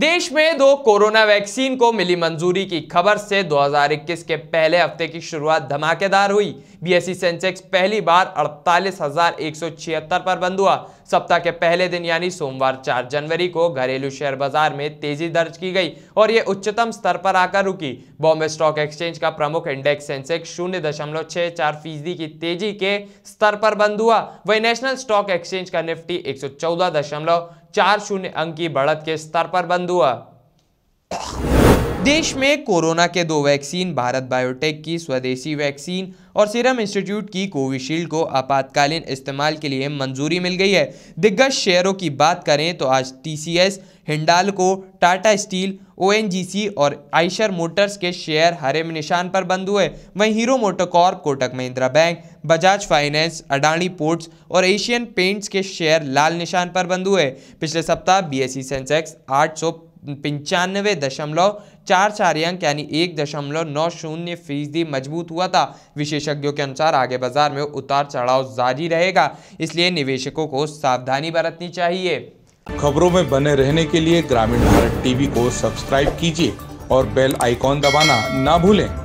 देश में दो कोरोना वैक्सीन को मिली मंजूरी की खबर से 2021 के पहले हफ्ते की शुरुआत धमाकेदार हुई बीएसई सेंसेक्स पहली बार अड़तालीस पर बंद हुआ सप्ताह के पहले दिन यानी सोमवार 4 जनवरी को घरेलू शेयर बाजार में तेजी दर्ज की गई और ये उच्चतम स्तर पर आकर रुकी बॉम्बे स्टॉक एक्सचेंज का प्रमुख इंडेक्स सेंसेक्स शून्य दशमलव छह चार फीसदी की तेजी के स्तर पर बंद हुआ वही नेशनल स्टॉक एक्सचेंज का निफ्टी एक चार शून्य अंक की बढ़त के स्तर पर बंद हुआ देश में कोरोना के दो वैक्सीन भारत बायोटेक की स्वदेशी वैक्सीन और सीरम इंस्टीट्यूट की कोविशील्ड को आपातकालीन इस्तेमाल के लिए मंजूरी मिल गई है दिग्गज शेयरों की बात करें तो आज TCS Hindalco Tata steel ONGC और आइशर मोटर्स के शेयर हरे में निशान पर बंद हुए वहीं Hero MotoCorp Kotak Mahindra bank Bajaj finance Adani ports और एशियन पेंट्स के शेयर लाल निशान पर बंद हुए पिछले सप्ताह बीएसई सेंसेक्स आठ पंचानवे दशमलव चार चार अंक यानी एक दशमलव नौ शून्य फीसदी मजबूत हुआ था विशेषज्ञों के अनुसार आगे बाजार में उतार चढ़ाव जारी रहेगा इसलिए निवेशकों को सावधानी बरतनी चाहिए खबरों में बने रहने के लिए ग्रामीण भारत टीवी को सब्सक्राइब कीजिए और बेल आइकॉन दबाना ना भूलें